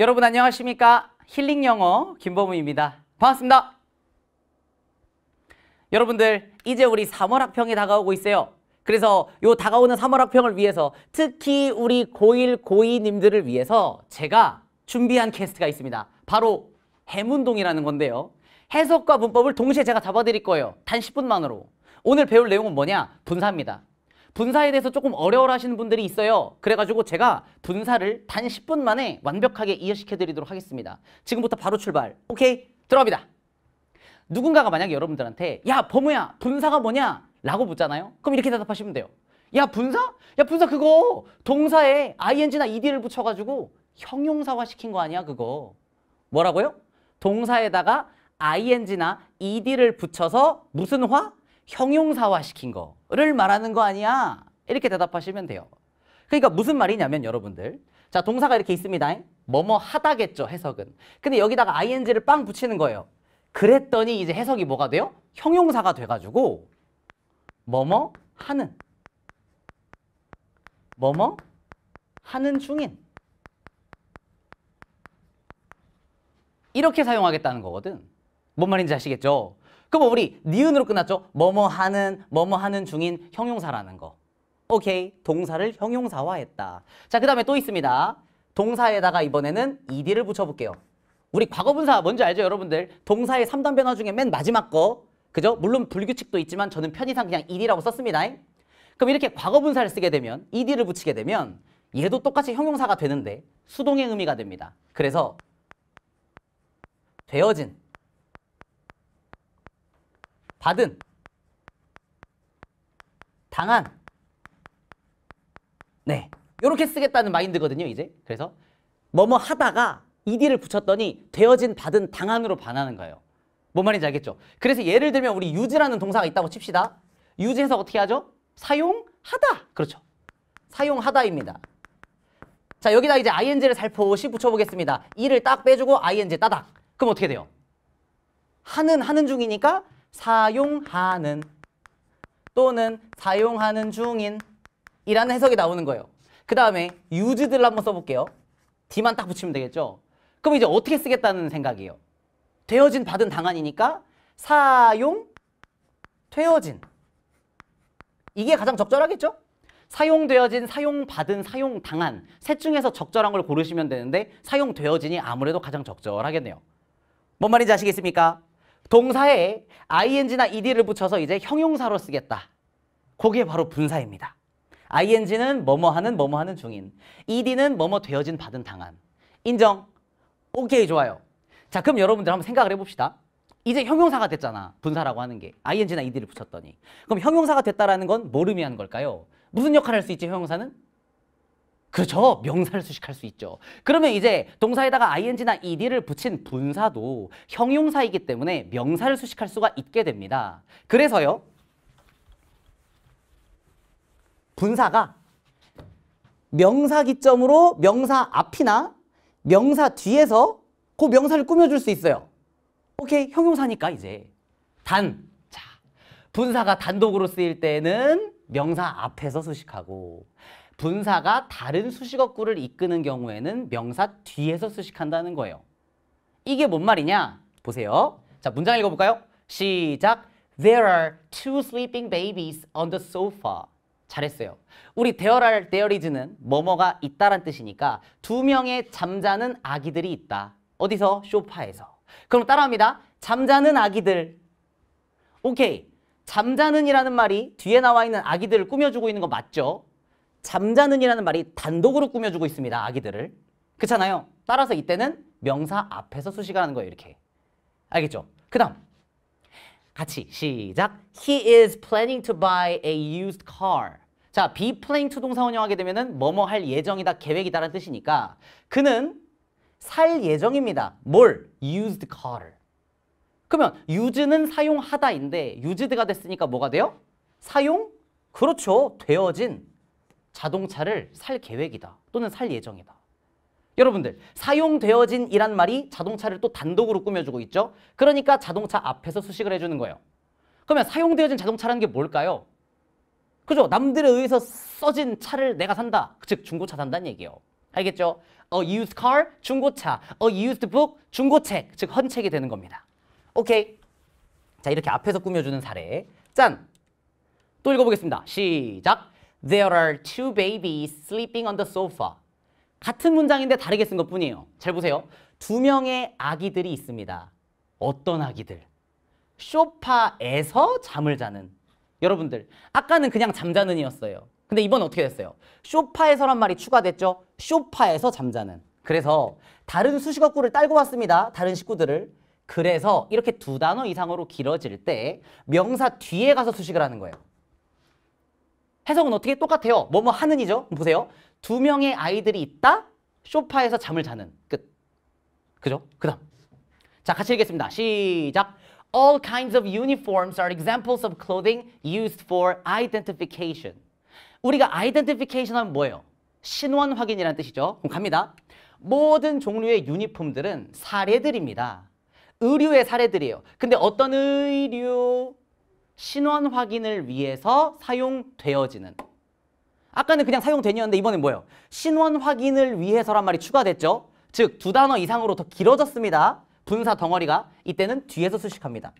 여러분 안녕하십니까? 힐링 영어 김범우입니다. 반갑습니다. 여러분들 이제 우리 3월 학평이 다가오고 있어요. 그래서 요 다가오는 3월 학평을 위해서 특히 우리 고1, 고2님들을 위해서 제가 준비한 캐스트가 있습니다. 바로 해문동이라는 건데요. 해석과 문법을 동시에 제가 잡아드릴 거예요. 단 10분만으로. 오늘 배울 내용은 뭐냐? 분사입니다. 분사에 대해서 조금 어려워 하시는 분들이 있어요. 그래가지고 제가 분사를 단 10분 만에 완벽하게 이해시켜드리도록 하겠습니다. 지금부터 바로 출발. 오케이, 들어갑니다. 누군가가 만약에 여러분들한테 야, 범우야, 분사가 뭐냐? 라고 묻잖아요. 그럼 이렇게 대답하시면 돼요. 야, 분사? 야, 분사 그거 동사에 ing나 ed를 붙여가지고 형용사화 시킨 거 아니야, 그거. 뭐라고요? 동사에다가 ing나 ed를 붙여서 무슨 화? 형용사화시킨 거를 말하는 거 아니야? 이렇게 대답하시면 돼요. 그러니까 무슨 말이냐면 여러분들 자 동사가 이렇게 있습니다. 뭐뭐 하다겠죠 해석은. 근데 여기다가 ing를 빵 붙이는 거예요. 그랬더니 이제 해석이 뭐가 돼요? 형용사가 돼가지고 뭐뭐 하는 뭐뭐 하는 중인 이렇게 사용하겠다는 거거든. 뭔 말인지 아시겠죠? 그럼 우리 니은으로 끝났죠? 뭐뭐 하는, 뭐뭐 하는 중인 형용사라는 거. 오케이, 동사를 형용사화했다. 자, 그 다음에 또 있습니다. 동사에다가 이번에는 ed를 붙여볼게요. 우리 과거분사 뭔지 알죠, 여러분들? 동사의 삼단 변화 중에 맨 마지막 거. 그죠? 물론 불규칙도 있지만 저는 편의상 그냥 ed라고 썼습니다. 그럼 이렇게 과거분사를 쓰게 되면 ed를 붙이게 되면 얘도 똑같이 형용사가 되는데 수동의 의미가 됩니다. 그래서 되어진 받은 당한 네 이렇게 쓰겠다는 마인드거든요 이제 그래서 뭐뭐 하다가 ed를 붙였더니 되어진 받은 당한으로 반하는 거예요 뭔 말인지 알겠죠? 그래서 예를 들면 우리 유지라는 동사가 있다고 칩시다 유지해서 어떻게 하죠? 사용하다 그렇죠 사용하다입니다 자 여기다 이제 ing를 살포시 붙여보겠습니다 이를 딱 빼주고 ing 따닥 그럼 어떻게 돼요? 하는 하는 중이니까 사용하는 또는 사용하는 중인 이라는 해석이 나오는 거예요. 그 다음에 유즈들 한번 써볼게요. D만 딱 붙이면 되겠죠? 그럼 이제 어떻게 쓰겠다는 생각이에요. 되어진 받은 당한이니까 사용 되어진 이게 가장 적절하겠죠? 사용되어진, 사용받은, 사용당한 셋 중에서 적절한 걸 고르시면 되는데 사용되어진이 아무래도 가장 적절하겠네요. 뭔 말인지 아시겠습니까? 동사에 ing나 ed를 붙여서 이제 형용사로 쓰겠다. 그게 바로 분사입니다. ing는 뭐뭐하는 뭐뭐하는 중인 ed는 뭐뭐 되어진 받은 당한 인정 오케이 좋아요 자 그럼 여러분들 한번 생각을 해봅시다 이제 형용사가 됐잖아 분사라고 하는 게 ing나 ed를 붙였더니 그럼 형용사가 됐다라는 건 뭘 의미하는 걸까요? 무슨 역할을 할 수 있지 형용사는? 그죠? 렇 명사를수식할 수 있죠. 그러면 이제 동사에다가 ing나 ed를 붙인 분사도 형용사이기 때문에 명사를 수식할 수가 있게 됩니다. 그래서요. 분사가 명사 기점으로 명사 앞이나 명사 뒤에서 그 명사를 꾸며줄 수 있어요. 오케이, 형용사니까 이제. 단, 자, 분사가 단독으로 쓰일 때는 명사 앞에서 수식하고 분사가 다른 수식어구를 이끄는 경우에는 명사 뒤에서 수식한다는 거예요. 이게 뭔 말이냐? 보세요. 자, 문장 읽어볼까요? 시작. There are two sleeping babies on the sofa. 잘했어요. 우리 대열할 대열이즈는 뭐뭐가 있다란 뜻이니까 두 명의 잠자는 아기들이 있다. 어디서? 쇼파에서. 그럼 따라합니다. 잠자는 아기들. 오케이. 잠자는이라는 말이 뒤에 나와 있는 아기들을 꾸며주고 있는 거 맞죠? 잠자는이라는 말이 단독으로 꾸며주고 있습니다. 아기들을. 그렇잖아요. 따라서 이때는 명사 앞에서 수식을 하는 거예요. 이렇게. 알겠죠? 그 다음. 같이 시작. He is planning to buy a used car. 자, be planning to 동사 원형하게 되면 뭐뭐 할 예정이다, 계획이다라는 뜻이니까 그는 살 예정입니다. 뭘? used c a r 그러면 use는 사용하다인데 used가 됐으니까 뭐가 돼요? 사용? 그렇죠. 되어진. 자동차를 살 계획이다 또는 살 예정이다. 여러분들 사용되어진 이란 말이 자동차를 또 단독으로 꾸며주고 있죠. 그러니까 자동차 앞에서 수식을 해주는 거예요. 그러면 사용되어진 자동차라는 게 뭘까요? 그죠? 남들에 의해서 써진 차를 내가 산다. 즉 중고차 산다는 얘기예요. 알겠죠? A used car, 중고차. A used book, 중고책. 즉 헌책이 되는 겁니다. 오케이. 자 이렇게 앞에서 꾸며주는 사례. 짠! 또 읽어보겠습니다. 시작! There are two babies sleeping on the sofa. 같은 문장인데 다르게 쓴 것뿐이에요. 잘 보세요. 두 명의 아기들이 있습니다. 어떤 아기들? 쇼파에서 잠을 자는. 여러분들, 아까는 그냥 잠자는 이었어요. 근데 이번 어떻게 됐어요? 쇼파에서란 말이 추가됐죠? 쇼파에서 잠자는. 그래서 다른 수식어구를 딸고 왔습니다. 다른 식구들을. 그래서 이렇게 두 단어 이상으로 길어질 때 명사 뒤에 가서 수식을 하는 거예요. 해석은 어떻게 똑같아요. 뭐 뭐 하는이죠. 보세요. 두 명의 아이들이 있다. 쇼파에서 잠을 자는. 끝. 그죠? 그 다음. 자, 같이 읽겠습니다. 시작. All kinds of uniforms are examples of clothing used for identification. 우리가 identification 하면 뭐예요? 신원 확인이라는 뜻이죠. 그럼 갑니다. 모든 종류의 유니폼들은 사례들입니다. 의류의 사례들이에요. 근데 어떤 의류, 신원 확인을 위해서 사용되어지는 아까는 그냥 사용되었는데 이번엔 뭐예요? 신원 확인을 위해서란 말이 추가됐죠? 즉 두 단어 이상으로 더 길어졌습니다. 분사 덩어리가 이때는 뒤에서 수식합니다.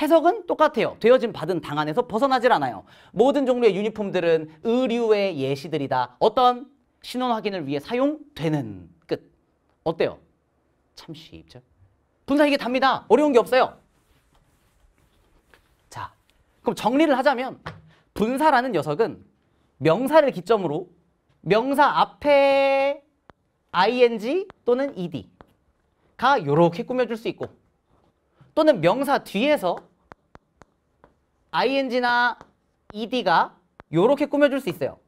해석은 똑같아요. 되어진 받은 당 안에서 벗어나질 않아요. 모든 종류의 유니폼들은 의류의 예시들이다. 어떤 신원 확인을 위해 사용되는 끝. 어때요? 참 쉽죠? 분사 이게 답니다. 어려운 게 없어요. 그럼 정리를 하자면 분사라는 녀석은 명사를 기점으로 명사 앞에 ing 또는 ed가 이렇게 꾸며줄 수 있고 또는 명사 뒤에서 ing나 ed가 이렇게 꾸며줄 수 있어요.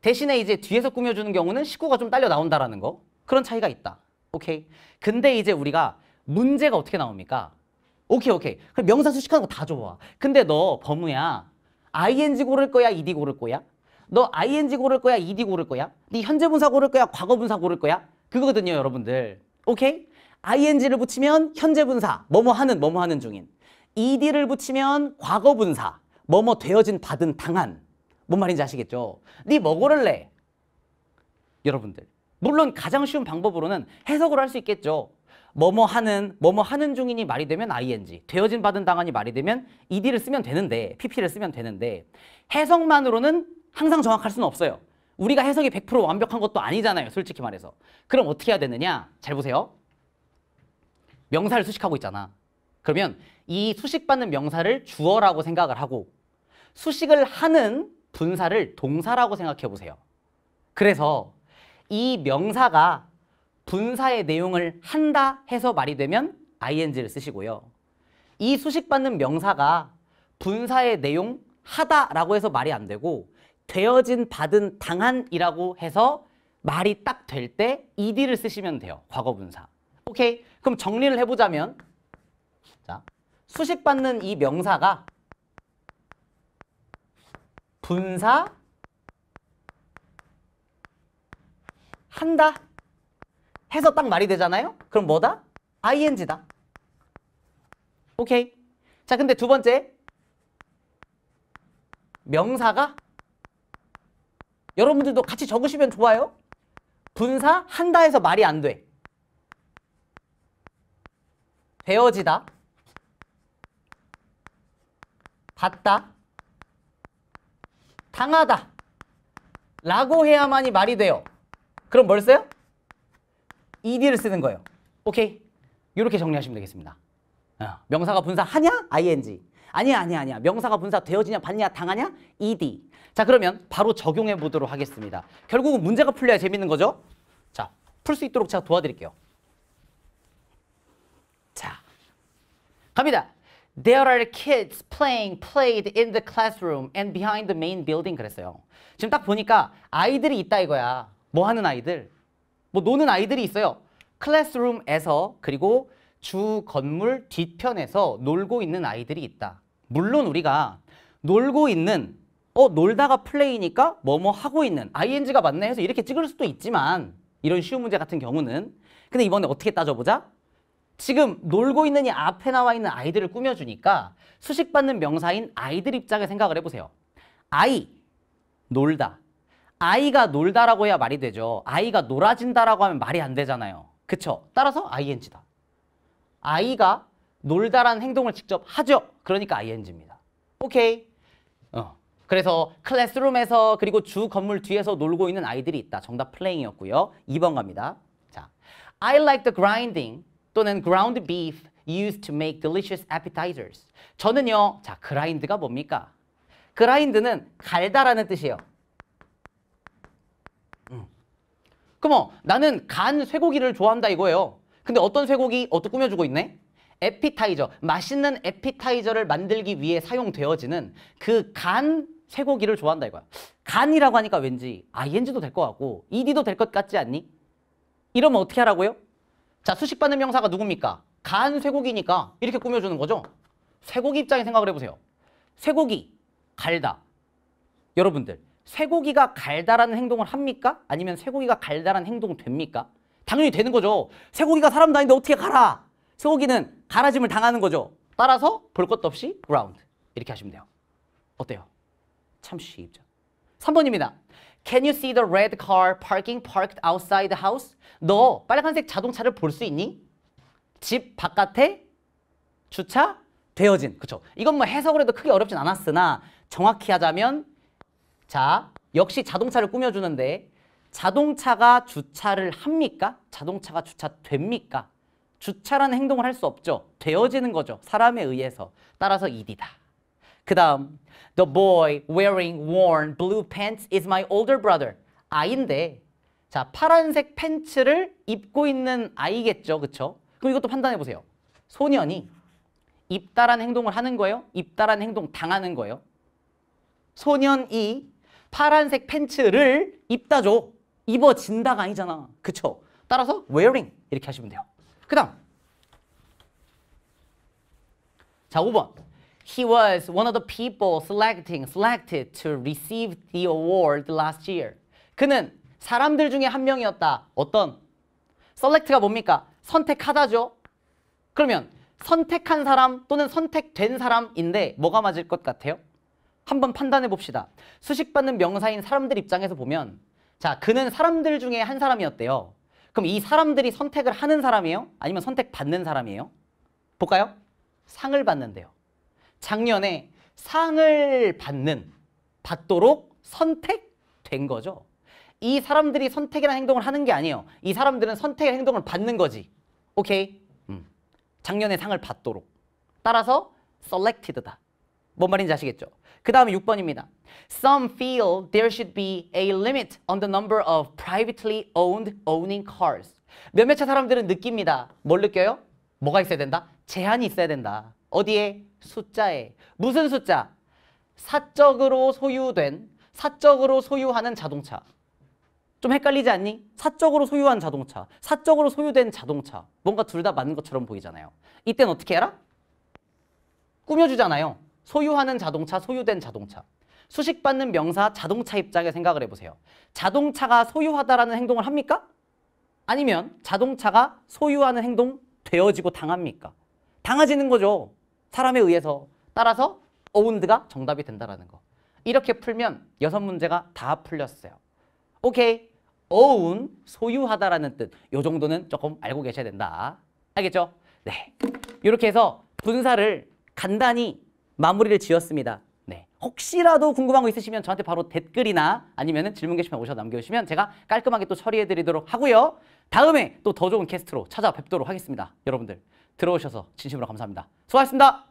대신에 이제 뒤에서 꾸며주는 경우는 식구가 좀 딸려 나온다라는 거 그런 차이가 있다. 오케이. 근데 이제 우리가 문제가 어떻게 나옵니까? 오케이 오케이 그럼 명사 수식하는 거 다 좋아 근데 너 범우야 ing 고를 거야 ed 고를 거야? 너 ing 고를 거야 ed 고를 거야? 네 현재분사 고를 거야 과거분사 고를 거야? 그거거든요 여러분들 오케이? ing를 붙이면 현재분사 뭐뭐 하는 뭐뭐 하는 중인 ed를 붙이면 과거분사 뭐뭐 되어진 받은 당한 뭔 말인지 아시겠죠? 네 뭐 고를래? 여러분들 물론 가장 쉬운 방법으로는 해석을 할 수 있겠죠 뭐뭐 하는 뭐뭐 하는 중이니 말이 되면 ing 되어진 받은 당한이 말이 되면 ed를 쓰면 되는데 pp를 쓰면 되는데 해석만으로는 항상 정확할 수는 없어요. 우리가 해석이 100% 완벽한 것도 아니잖아요. 솔직히 말해서. 그럼 어떻게 해야 되느냐? 잘 보세요. 명사를 수식하고 있잖아. 그러면 이 수식받는 명사를 주어라고 생각을 하고 수식을 하는 분사를 동사라고 생각해 보세요. 그래서 이 명사가 분사의 내용을 한다 해서 말이 되면 ing를 쓰시고요. 이 수식받는 명사가 분사의 내용 하다라고 해서 말이 안 되고 되어진 받은 당한이라고 해서 말이 딱 될 때 ed를 쓰시면 돼요. 과거분사. 오케이. 그럼 정리를 해보자면 자 수식받는 이 명사가 분사 한다. 해서 딱 말이 되잖아요? 그럼 뭐다? ing다. 오케이. 자, 근데 두 번째. 명사가 여러분들도 같이 적으시면 좋아요. 분사 한다 해서 말이 안 돼. 되어지다. 받다. 당하다. 라고 해야만이 말이 돼요. 그럼 뭘 써요? ed를 쓰는 거예요. 오케이? 이렇게 정리하시면 되겠습니다. 어. 명사가 분사하냐? ing. 아니야, 아니야, 아니야. 명사가 분사되어지냐, 받냐, 당하냐? ed. 자, 그러면 바로 적용해 보도록 하겠습니다. 결국은 문제가 풀려야 재밌는 거죠? 자, 풀 수 있도록 제가 도와드릴게요. 자, 갑니다. There are kids playing played in the classroom and behind the main building 그랬어요. 지금 딱 보니까 아이들이 있다 이거야. 뭐 하는 아이들? 뭐 노는 아이들이 있어요. 클래스룸에서 그리고 주 건물 뒤편에서 놀고 있는 아이들이 있다. 물론 우리가 놀고 있는 어 놀다가 플레이니까 뭐뭐 하고 있는 ing가 맞네 해서 이렇게 찍을 수도 있지만 이런 쉬운 문제 같은 경우는 근데 이번에 어떻게 따져보자? 지금 놀고 있는 이 앞에 나와 있는 아이들을 꾸며주니까 수식받는 명사인 아이들 입장에 생각을 해보세요. 아이, 놀다, 아이가 놀다라고 해야 말이 되죠. 아이가 놀아진다라고 하면 말이 안 되잖아요. 그쵸? 따라서 ing다. 아이가 놀다라는 행동을 직접 하죠. 그러니까 ing입니다. 오케이. 어. 그래서 클래스룸에서 그리고 주 건물 뒤에서 놀고 있는 아이들이 있다. 정답 플레잉이었고요. 2번 갑니다. 자, I like the grinding 또는 ground beef used to make delicious appetizers. 저는요. 자, 그라인드가 뭡니까? 그라인드는 갈다라는 뜻이에요. 그럼 어, 나는 간 쇠고기를 좋아한다 이거예요. 근데 어떤 쇠고기 어떻게 꾸며주고 있네? 에피타이저, 맛있는 에피타이저를 만들기 위해 사용되어지는 그 간 쇠고기를 좋아한다 이거야. 간이라고 하니까 왠지 ing도 될 것 같고 ed도 될 것 같지 않니? 이러면 어떻게 하라고요? 자, 수식받는 명사가 누굽니까? 간 쇠고기니까 이렇게 꾸며주는 거죠. 쇠고기 입장에 생각을 해보세요. 쇠고기, 갈다. 여러분들 쇠고기가 갈다라는 행동을 합니까? 아니면 쇠고기가 갈다라는 행동 됩니까? 당연히 되는 거죠. 쇠고기가 사람 다니는데 어떻게 갈아? 쇠고기는 갈아짐을 당하는 거죠. 따라서 볼 것도 없이 라운드 이렇게 하시면 돼요. 어때요? 참 쉽죠. 3번입니다. Can you see the red car parking parked outside the house? 너 빨간색 자동차를 볼 수 있니? 집 바깥에 주차 되어진. 그렇죠. 이건 뭐 해석을 해도 크게 어렵진 않았으나 정확히 하자면 자, 역시 자동차를 꾸며주는데 자동차가 주차를 합니까? 자동차가 주차됩니까? 주차라는 행동을 할 수 없죠. 되어지는 거죠. 사람에 의해서. 따라서 일이다. 그 다음 The boy wearing worn blue pants is my older brother. 아인데자 파란색 팬츠를 입고 있는 아이겠죠. 그쵸? 그럼 이것도 판단해 보세요. 소년이 입다란 행동을 하는 거예요? 입다란 행동 당하는 거예요? 소년이 파란색 팬츠를 입다죠. 입어진다가 아니잖아. 그쵸? 따라서 wearing 이렇게 하시면 돼요. 그 다음 자 5번 He was one of the people selecting, selected to receive the award last year. 그는 사람들 중에 한 명이었다. 어떤? select가 뭡니까? 선택하다죠. 그러면 선택한 사람 또는 선택된 사람인데 뭐가 맞을 것 같아요? 한번 판단해 봅시다. 수식받는 명사인 사람들 입장에서 보면 자, 그는 사람들 중에 한 사람이었대요. 그럼 이 사람들이 선택을 하는 사람이에요? 아니면 선택받는 사람이에요? 볼까요? 상을 받는데요. 작년에 상을 받는, 받도록 선택된 거죠. 이 사람들이 선택이라는 행동을 하는 게 아니에요. 이 사람들은 선택의 행동을 받는 거지. 오케이? 음. 작년에 상을 받도록. 따라서 selected다. 뭔 말인지 아시겠죠? 그 다음에 6번입니다. Some feel there should be a limit on the number of privately owned owning cars. 몇몇 차 사람들은 느낍니다. 뭘 느껴요? 뭐가 있어야 된다? 제한이 있어야 된다. 어디에? 숫자에. 무슨 숫자? 사적으로 소유된, 사적으로 소유하는 자동차. 좀 헷갈리지 않니? 사적으로 소유한 자동차, 사적으로 소유된 자동차. 뭔가 둘 다 맞는 것처럼 보이잖아요. 이땐 어떻게 해라? 꾸며주잖아요. 소유하는 자동차, 소유된 자동차. 수식받는 명사 자동차 입장에 생각을 해보세요. 자동차가 소유하다라는 행동을 합니까? 아니면 자동차가 소유하는 행동 되어지고 당합니까? 당해지는 거죠. 사람에 의해서. 따라서 어운드가 정답이 된다라는 거. 이렇게 풀면 여섯 문제가 다 풀렸어요. 오케이. 어운, 소유하다라는 뜻. 요 정도는 조금 알고 계셔야 된다. 알겠죠? 네. 이렇게 해서 분사를 간단히 마무리를 지었습니다. 네. 혹시라도 궁금한 거 있으시면 저한테 바로 댓글이나 아니면 질문 게시판 오셔서 남겨주시면 제가 깔끔하게 또 처리해드리도록 하고요. 다음에 또 더 좋은 캐스트로 찾아뵙도록 하겠습니다. 여러분들 들어오셔서 진심으로 감사합니다. 수고하셨습니다.